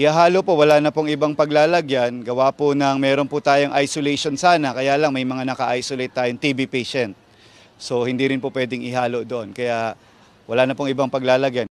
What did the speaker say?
Ihahalo po, wala na pong ibang paglalagyan. Gawa po ng meron po tayong isolation sana, kaya lang may mga naka-isolate tayong TB patient. So hindi rin po pwedeng ihalo doon. Kaya wala na pong ibang paglalagyan.